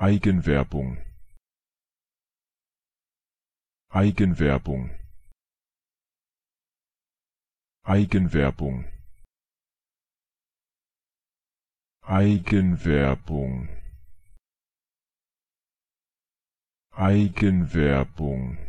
Eigenwerbung Eigenwerbung Eigenwerbung Eigenwerbung Eigenwerbung